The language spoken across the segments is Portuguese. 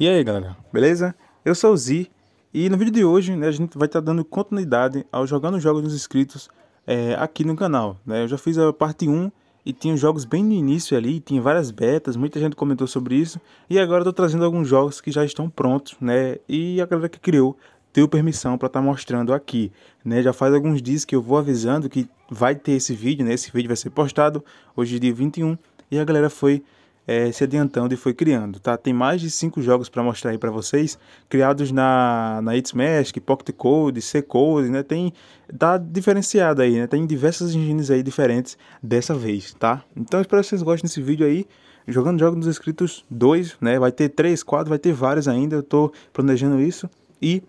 E aí galera, beleza? Eu sou o Zi e no vídeo de hoje né, a gente vai estar tá dando continuidade ao Jogando Jogos dos Inscritos é, aqui no canal. Né? Eu já fiz a parte 1 e tinha jogos bem no início ali, tinha várias betas, muita gente comentou sobre isso. E agora eu estou trazendo alguns jogos que já estão prontos, né? E a galera que criou deu permissão para estar tá mostrando aqui, né? Já faz alguns dias que eu vou avisando que vai ter esse vídeo, né? Esse vídeo vai ser postado hoje dia 21 e a galera foi é, se adiantando e foi criando, tá? Tem mais de cinco jogos para mostrar aí para vocês, criados na, na It's Magic, Pocket Code, C Code, né? Tem, tá diferenciado aí, né? Tem diversas engines aí diferentes dessa vez, tá? Então espero que vocês gostem desse vídeo aí. Jogando Jogos dos Escritos 2, né? Vai ter 3, 4, vai ter vários ainda, eu tô planejando isso. E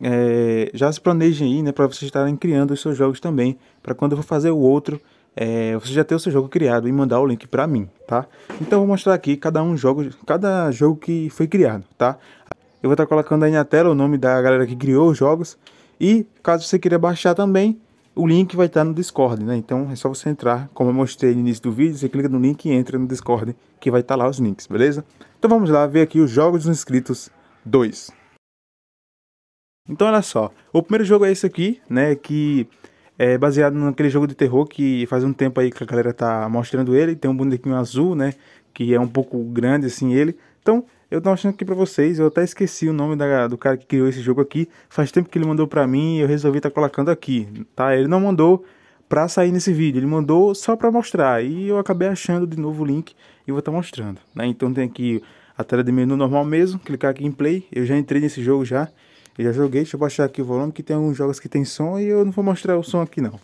é, já se planejem aí, né, para vocês estarem criando os seus jogos também, para quando eu for fazer o outro, é, você já ter o seu jogo criado e mandar o link para mim, tá? Então eu vou mostrar aqui cada um jogo, cada jogo que foi criado, tá? Eu vou estar tá colocando aí na tela o nome da galera que criou os jogos e caso você queira baixar também, o link vai estar tá no Discord, né? Então é só você entrar, como eu mostrei no início do vídeo, você clica no link e entra no Discord, que vai estar tá lá os links, beleza? Então vamos lá ver aqui os jogos dos inscritos 2. Então olha só, o primeiro jogo é esse aqui, né, que é baseado naquele jogo de terror que faz um tempo aí que a galera tá mostrando ele. Tem um bonequinho azul, né? Que é um pouco grande assim ele. Então, eu tô achando aqui pra vocês, eu até esqueci o nome da, do cara que criou esse jogo aqui. Faz tempo que ele mandou pra mim e eu resolvi tá colocando aqui, tá? Ele não mandou pra sair nesse vídeo, ele mandou só pra mostrar. E eu acabei achando de novo o link e vou tá mostrando, né? Então tem aqui a tela de menu normal mesmo, clicar aqui em play. Eu já entrei nesse jogo já. Eu já joguei, deixa eu baixar aqui o volume, que tem alguns jogos que tem som e eu não vou mostrar o som aqui não.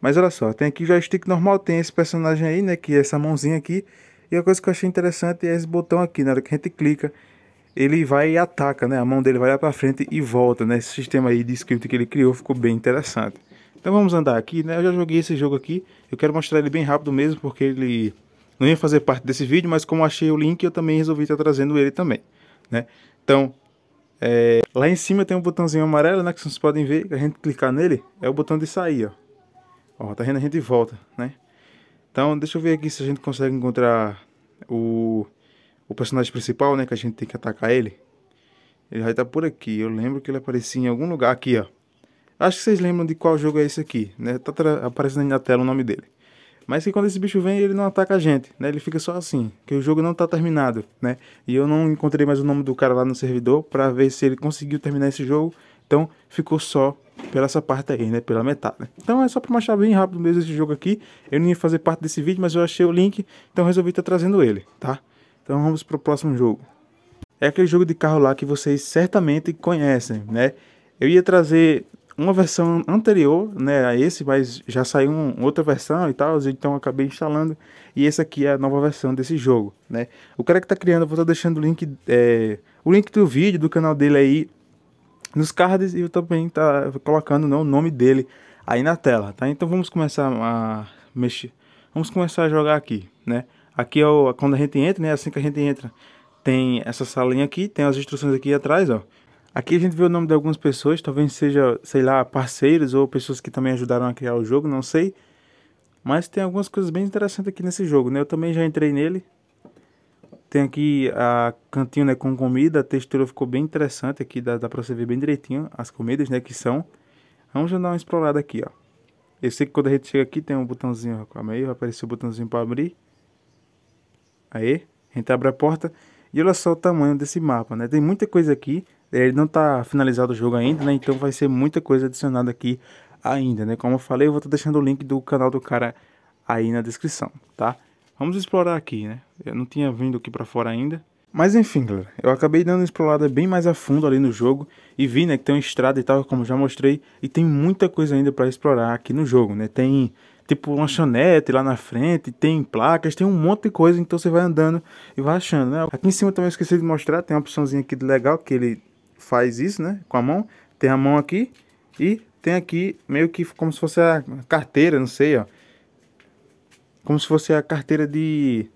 Mas olha só, tem aqui o joystick normal, tem esse personagem aí, né, que é essa mãozinha aqui. E a coisa que eu achei interessante é esse botão aqui, na hora que a gente clica, ele vai e ataca, né, a mão dele vai lá pra frente e volta, né. Esse sistema aí de script que ele criou ficou bem interessante. Então vamos andar aqui, né, eu já joguei esse jogo aqui, eu quero mostrar ele bem rápido mesmo, porque ele não ia fazer parte desse vídeo, mas como achei o link, eu também resolvi estar trazendo ele também, né. Então, é, lá em cima tem um botãozinho amarelo, né? Que vocês podem ver, a gente clicar nele, é o botão de sair, ó. Ó, tá vendo? A gente volta, né? Então, deixa eu ver aqui se a gente consegue encontrar o, o personagem principal, né? Que a gente tem que atacar ele. Ele vai estar tá por aqui. Eu lembro que ele aparecia em algum lugar aqui, ó. Acho que vocês lembram de qual jogo é esse aqui, né? Tá aparecendo aí na tela o nome dele. Mas que quando esse bicho vem, ele não ataca a gente, né? Ele fica só assim, que o jogo não tá terminado, né? E eu não encontrei mais o nome do cara lá no servidor para ver se ele conseguiu terminar esse jogo. Então, ficou só pela essa parte aí, né? Pela metade. Né? Então é só para mostrar bem rápido mesmo esse jogo aqui. Eu não ia fazer parte desse vídeo, mas eu achei o link, então resolvi estar tá trazendo ele, tá? Então vamos pro próximo jogo. É aquele jogo de carro lá que vocês certamente conhecem, né? Eu ia trazer uma versão anterior né, a esse, mas já saiu outra versão e tal, então acabei instalando. E essa aqui é a nova versão desse jogo. Né? O cara que está criando, eu vou estar tá deixando o link, é, o link do vídeo do canal dele aí nos cards e eu também tá colocando né, o nome dele aí na tela. Tá? Então vamos começar a mexer. Vamos começar a jogar aqui. Né? Aqui é o, quando a gente entra, né, assim que a gente entra, tem essa salinha aqui, tem as instruções aqui atrás, ó Aqui a gente vê o nome de algumas pessoas, talvez seja, sei lá, parceiros ou pessoas que também ajudaram a criar o jogo, não sei. Mas tem algumas coisas bem interessantes aqui nesse jogo, né? Eu também já entrei nele. Tem aqui a cantinho né, com comida, a textura ficou bem interessante aqui, dá, dá pra você ver bem direitinho as comidas, né, que são. Vamos já dar uma explorada aqui, ó. Eu sei que quando a gente chega aqui tem um botãozinho, calma aí, vai aparecer o um botãozinho para abrir. Aí, a gente abre a porta e olha só o tamanho desse mapa, né? Tem muita coisa aqui, ele não está finalizado o jogo ainda, né? Então vai ser muita coisa adicionada aqui ainda, né? Como eu falei, eu vou estar tá deixando o link do canal do cara aí na descrição, tá? Vamos explorar aqui, né? Eu não tinha vindo aqui para fora ainda. Mas enfim, galera, eu acabei dando uma explorada bem mais a fundo ali no jogo e vi, né, que tem uma estrada e tal, como já mostrei, e tem muita coisa ainda para explorar aqui no jogo, né? Tem tipo uma lanchonete lá na frente, tem placas, tem um monte de coisa, então você vai andando e vai achando, né? Aqui em cima também esqueci de mostrar, tem uma opçãozinha aqui de legal que ele faz isso, né? Com a mão. Tem a mão aqui e tem aqui meio que como se fosse a carteira, não sei, ó. Como se fosse a carteira de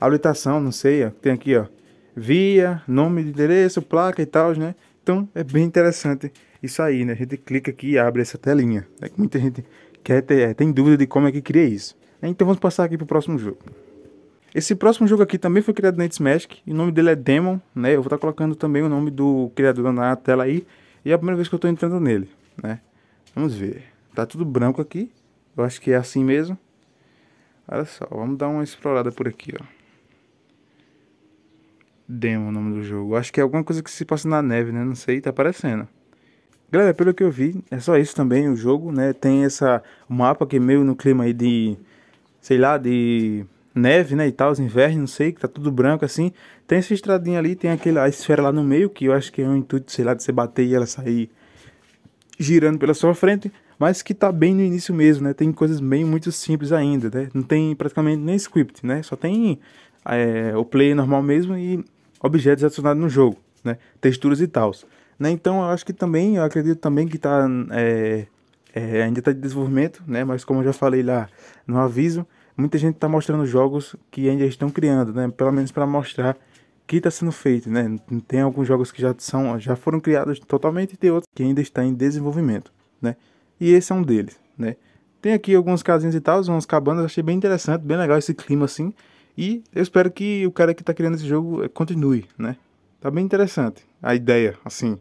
habilitação, não sei, ó. Tem aqui, ó. Via, nome de endereço, placa e tal, né? Então é bem interessante isso aí, né? A gente clica aqui e abre essa telinha. É que muita gente quer ter, tem dúvida de como é que cria isso. Então vamos passar aqui para o próximo jogo. Esse próximo jogo aqui também foi criado na Smash, e o nome dele é Demon, né? Eu vou estar tá colocando também o nome do criador na tela aí, e é a primeira vez que eu estou entrando nele, né? Vamos ver. Tá tudo branco aqui. Eu acho que é assim mesmo. Olha só, vamos dar uma explorada por aqui, ó. Demon, o nome do jogo. Eu acho que é alguma coisa que se passa na neve, né? Não sei, tá aparecendo. Galera, pelo que eu vi, é só isso também o jogo, né? Tem essa mapa que é meio no clima aí de sei lá, de neve, né, e tal, os invernos, não sei, que tá tudo branco assim. Tem essa estradinha ali, tem aquela a esfera lá no meio, que eu acho que é um intuito, sei lá, de você bater e ela sair girando pela sua frente, mas que tá bem no início mesmo, né? Tem coisas bem muito simples ainda, né? Não tem praticamente nem script, né? Só tem é, o play normal mesmo e objetos adicionados no jogo, né? Texturas e tal. Né? Então eu acho que também, eu acredito também que tá é, é, ainda está de desenvolvimento, né? Mas como eu já falei lá no aviso, muita gente está mostrando jogos que ainda estão criando, né? Pelo menos para mostrar que está sendo feito, né? Tem alguns jogos que já são, já foram criados totalmente e tem outros que ainda estão em desenvolvimento, né? E esse é um deles, né? Tem aqui algumas casinhas e tal, umas cabanas, achei bem interessante, bem legal esse clima assim. E eu espero que o cara que está criando esse jogo eh, continue, né? Tá bem interessante a ideia, assim.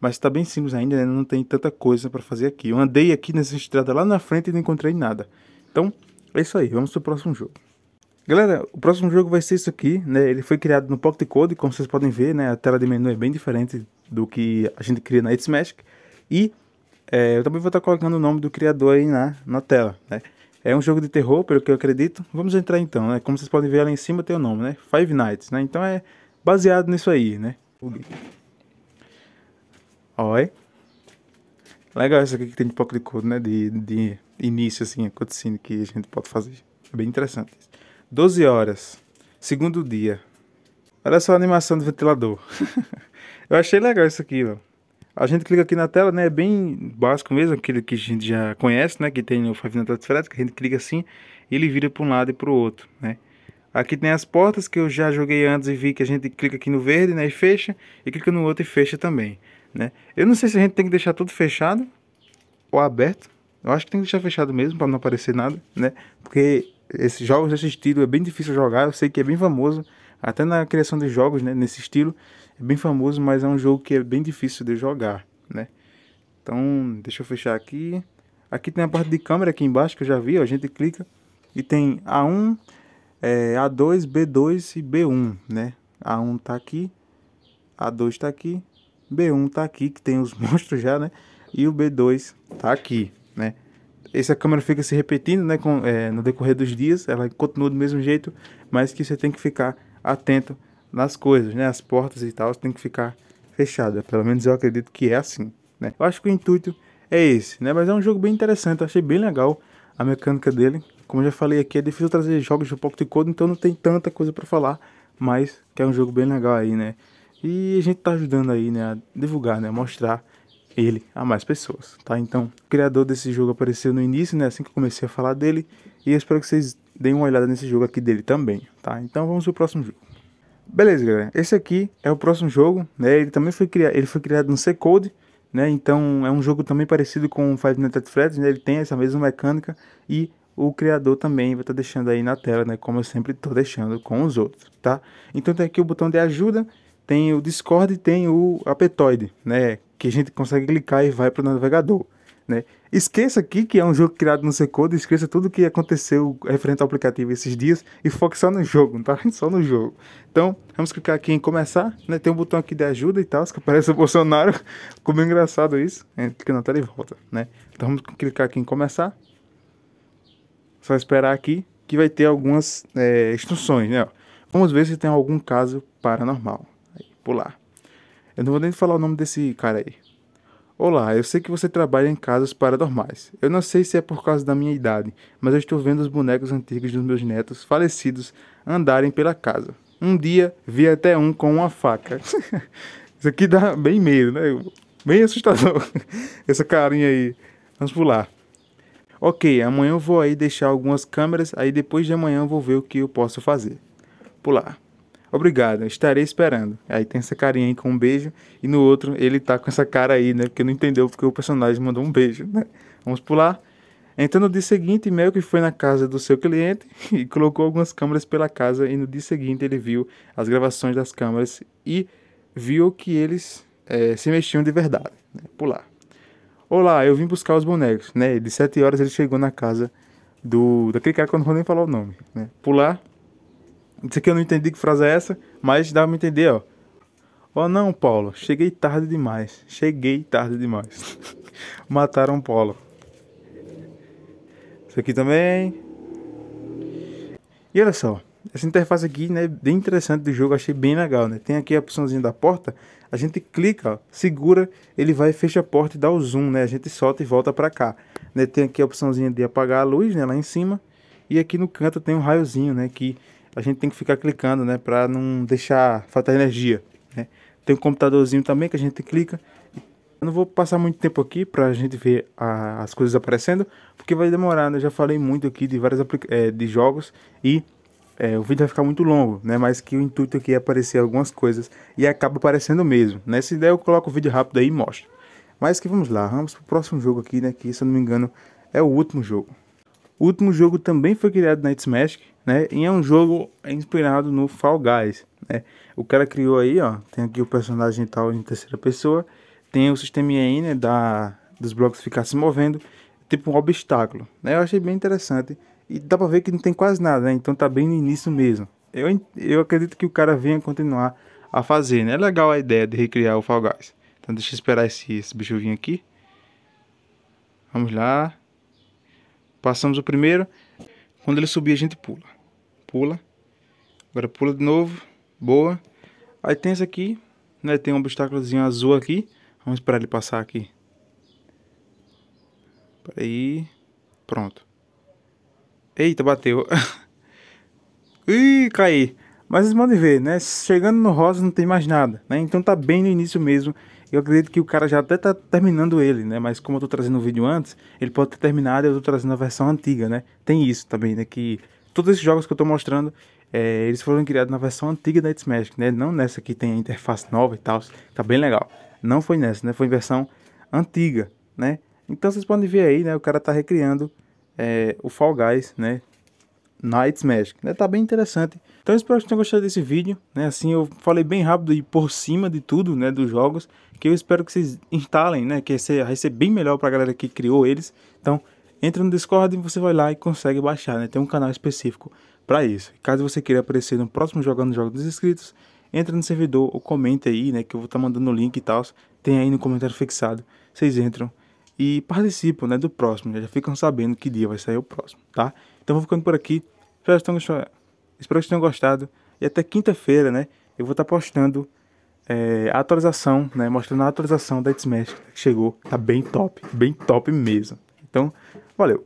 Mas tá bem simples ainda, né? Não tem tanta coisa para fazer aqui. Eu andei aqui nessa estrada lá na frente e não encontrei nada. Então, é isso aí, vamos pro próximo jogo. Galera, o próximo jogo vai ser isso aqui, né? Ele foi criado no Pocket Code, como vocês podem ver, né? A tela de menu é bem diferente do que a gente cria na It's Magic. E é, eu também vou estar colocando o nome do criador aí na, na tela, né? É um jogo de terror, pelo que eu acredito. Vamos entrar então, né? Como vocês podem ver, lá em cima tem o nome, né? Five Nights, né? Então é baseado nisso aí, né? Oi. Legal isso aqui que tem de Pocket Code, né? De, de início assim acontecendo que a gente pode fazer. É bem interessante. 12 horas, segundo dia. Olha só a animação do ventilador. Eu achei legal isso aqui, ó. A gente clica aqui na tela, né? É bem básico mesmo, aquele que a gente já conhece, né? Que tem o Favinato Fretas, que a gente clica assim e ele vira para um lado e para o outro, né? Aqui tem as portas que eu já joguei antes e vi que a gente clica aqui no verde, né, e fecha, e clica no outro e fecha também, né? Eu não sei se a gente tem que deixar tudo fechado ou aberto, eu acho que tem que deixar fechado mesmo para não aparecer nada, né? Porque esses jogos desse estilo é bem difícil jogar, eu sei que é bem famoso, até na criação de jogos, né, nesse estilo, é bem famoso, mas é um jogo que é bem difícil de jogar, né? Então, deixa eu fechar aqui. Aqui tem a parte de câmera aqui embaixo que eu já vi, ó, a gente clica e tem A1, é, A2, B2 e B1, né? A1 tá aqui, A2 tá aqui, B1 tá aqui, que tem os monstros já, né? E o B2 tá aqui né? Essa câmera fica se repetindo, né, com, é, no decorrer dos dias, ela continua do mesmo jeito, mas que você tem que ficar atento nas coisas, né? As portas e tal, você tem que ficar fechada. Pelo menos eu acredito que é assim, né? Eu acho que o intuito é esse, né? Mas é um jogo bem interessante, eu achei bem legal a mecânica dele. Como eu já falei aqui, é difícil trazer jogos do Pocket Code, então não tem tanta coisa para falar, mas que é um jogo bem legal aí, né? E a gente tá ajudando aí, né, a divulgar, né, mostrar ele a mais pessoas, tá? Então, o criador desse jogo apareceu no início, né? Assim que eu comecei a falar dele. E eu espero que vocês deem uma olhada nesse jogo aqui dele também, tá? Então, vamos pro próximo jogo. Beleza, galera. Esse aqui é o próximo jogo, né? Ele também foi criado, ele foi criado no C-Code, né? Então, é um jogo também parecido com Five Nights at Freddy's, né? Ele tem essa mesma mecânica e o criador também vai estar tá deixando aí na tela, né? Como eu sempre estou deixando com os outros, tá? Então tem aqui o botão de ajuda, tem o Discord e tem o Apetoide, né? que a gente consegue clicar e vai para o navegador. Né? Esqueça aqui que é um jogo criado no C Code, esqueça tudo que aconteceu referente ao aplicativo esses dias e foque só no jogo, tá? Só no jogo. Então, vamos clicar aqui em começar, né? Tem um botão aqui de ajuda e tal, que aparece o Bolsonaro. Como engraçado isso. É, clica na tela e volta, né? Então vamos clicar aqui em começar. Só esperar aqui que vai ter algumas é, instruções, né? Vamos ver se tem algum caso paranormal. Aí, pular. Eu não vou nem falar o nome desse cara aí. Olá, eu sei que você trabalha em casas paranormais. Eu não sei se é por causa da minha idade, mas eu estou vendo os bonecos antigos dos meus netos falecidos andarem pela casa. Um dia vi até um com uma faca. Isso aqui dá bem medo, né? Bem assustador. Essa carinha aí. Vamos pular. Ok, amanhã eu vou aí deixar algumas câmeras, aí depois de amanhã eu vou ver o que eu posso fazer. Pular. Obrigado, estarei esperando. Aí tem essa carinha aí com um beijo, e no outro ele tá com essa cara aí, né? Porque não entendeu porque o personagem mandou um beijo, né? Vamos pular. Então no dia seguinte, Melk foi na casa do seu cliente e colocou algumas câmeras pela casa, e no dia seguinte ele viu as gravações das câmeras e viu que eles é, se mexiam de verdade. Né? Pular. Olá, eu vim buscar os bonecos, né? De 7 horas ele chegou na casa do daquele cara que eu não vou nem falar o nome, né? Pular isso aqui eu não entendi que frase é essa, mas dá pra entender, ó. Ó, oh, não, Paulo, cheguei tarde demais. Cheguei tarde demais. Mataram Paulo. Isso aqui também. E olha só, essa interface aqui, né, bem interessante do jogo, achei bem legal, né? Tem aqui a opçãozinha da porta, a gente clica, ó, segura, ele vai fecha a porta e dá o zoom, né? A gente solta e volta para cá. Né? Tem aqui a opçãozinha de apagar a luz, né, lá em cima. E aqui no canto tem um raiozinho, né, que a gente tem que ficar clicando, né? Para não deixar faltar energia, né? Tem um computadorzinho também que a gente clica. Eu não vou passar muito tempo aqui para a gente ver a, as coisas aparecendo, porque vai demorar, né? Eu já falei muito aqui de vários é, eh, de jogos e é, o vídeo vai ficar muito longo, né? Mas que o intuito aqui é aparecer algumas coisas e acaba aparecendo mesmo. Nessa né. ideia eu coloco o vídeo rápido aí e mostro. Mas que vamos lá, vamos pro próximo jogo aqui, né? Que se eu não me engano é o último jogo. O último jogo também foi criado na It's Magic, né? E é um jogo inspirado no Fall Guys, né? O cara criou aí, ó, tem aqui o personagem tal em terceira pessoa, tem o sistema aí, né, da, dos blocos ficar se movendo, tipo um obstáculo, né? Eu achei bem interessante e dá pra ver que não tem quase nada, né? Então tá bem no início mesmo. Eu, eu acredito que o cara venha continuar a fazer, né? É legal a ideia de recriar o Fall Guys. Então deixa eu esperar esse, esse bicho vir aqui. Vamos lá. Passamos o primeiro. Quando ele subir, a gente pula pula. Agora pula de novo. Boa. Aí tem esse aqui, né? Tem um obstáculozinho azul aqui. Vamos esperar ele passar aqui. Peraí. Pronto. Eita, bateu. Ih, caí. Mas vocês podem ver, né? Chegando no rosa não tem mais nada, né? Então tá bem no início mesmo. Eu acredito que o cara já até tá terminando ele, né? Mas como eu tô trazendo o vídeo antes, ele pode ter terminado, eu tô trazendo a versão antiga, né? Tem isso também, né? Que todos esses jogos que eu estou mostrando, é, eles foram criados na versão antiga da It's Magic, né? Não nessa que tem a interface nova e tal, tá bem legal. Não foi nessa, né? Foi em versão antiga, né? Então vocês podem ver aí, né? O cara tá recriando é, o Fall Guys, né? Na It's Magic, né? Tá bem interessante. Então eu espero que tenham gostado desse vídeo, né? Assim eu falei bem rápido e por cima de tudo, né? Dos jogos, que eu espero que vocês instalem, né? Que vai ser bem melhor pra galera que criou eles. Então entra no Discord e você vai lá e consegue baixar, né? Tem um canal específico para isso. Caso você queira aparecer no próximo Jogando Jogo dos Inscritos, entra no servidor ou comenta aí, né? Que eu vou estar tá mandando o link e tal. Tem aí no comentário fixado. Vocês entram e participam, né? Do próximo. Já ficam sabendo que dia vai sair o próximo, tá? Então vou ficando por aqui. Espero que tenham, tenham gostado. E até quinta-feira, né? Eu vou estar tá postando é, a atualização, né? Mostrando a atualização da Smash que chegou. Tá bem top, bem top mesmo. Então, Valeu!